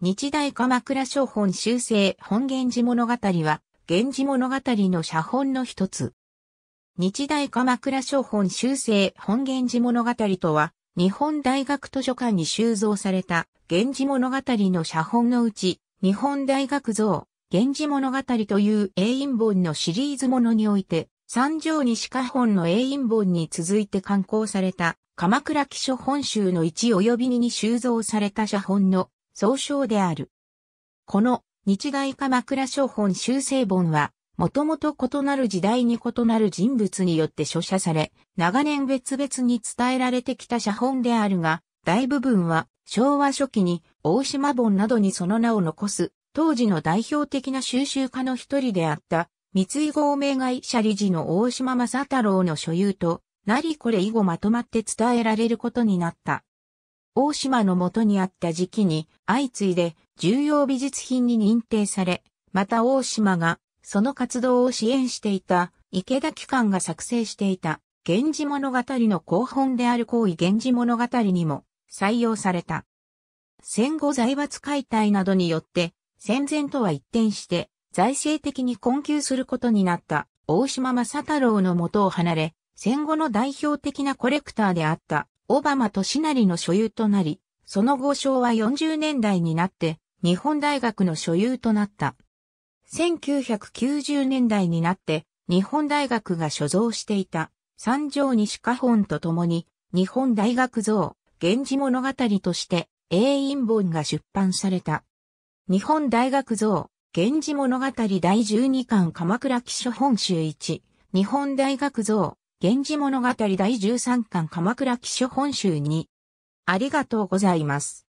日大鎌倉書本修正本源氏物語は、源氏物語の写本の一つ。日大鎌倉書本修正本源氏物語とは、日本大学図書館に収蔵された源氏物語の写本のうち、日本大学像、源氏物語という英印本のシリーズものにおいて、三条西下本の英印本に続いて刊行された鎌倉記書本集の1及び2に収蔵された写本の総称である。この日大鎌倉書本修正本は、もともと異なる時代に異なる人物によって書写され、長年別々に伝えられてきた写本であるが、大部分は昭和初期に大島本などにその名を残す、当時の代表的な収集家の一人であった、三井合名会社理事の大島正太郎の所有と、なりこれ以後まとまって伝えられることになった。大島の元にあった時期に相次いで重要美術品に認定され、また大島がその活動を支援していた池田機関が作成していた源氏物語の後本である行為源氏物語にも採用された。戦後財閥解体などによって戦前とは一転して財政的に困窮することになった大島正太郎の元を離れ、戦後の代表的なコレクターであったオバマとシナリの所有となり、その後昭和40年代になって日本大学の所有となった。1990年代になって日本大学が所蔵していた三条西花本と共に日本大学像源氏物語として英遠本が出版された。日本大学像源氏物語第12巻鎌倉記書本集1日本大学像源氏物語第13巻鎌倉記書本集に。ありがとうございます。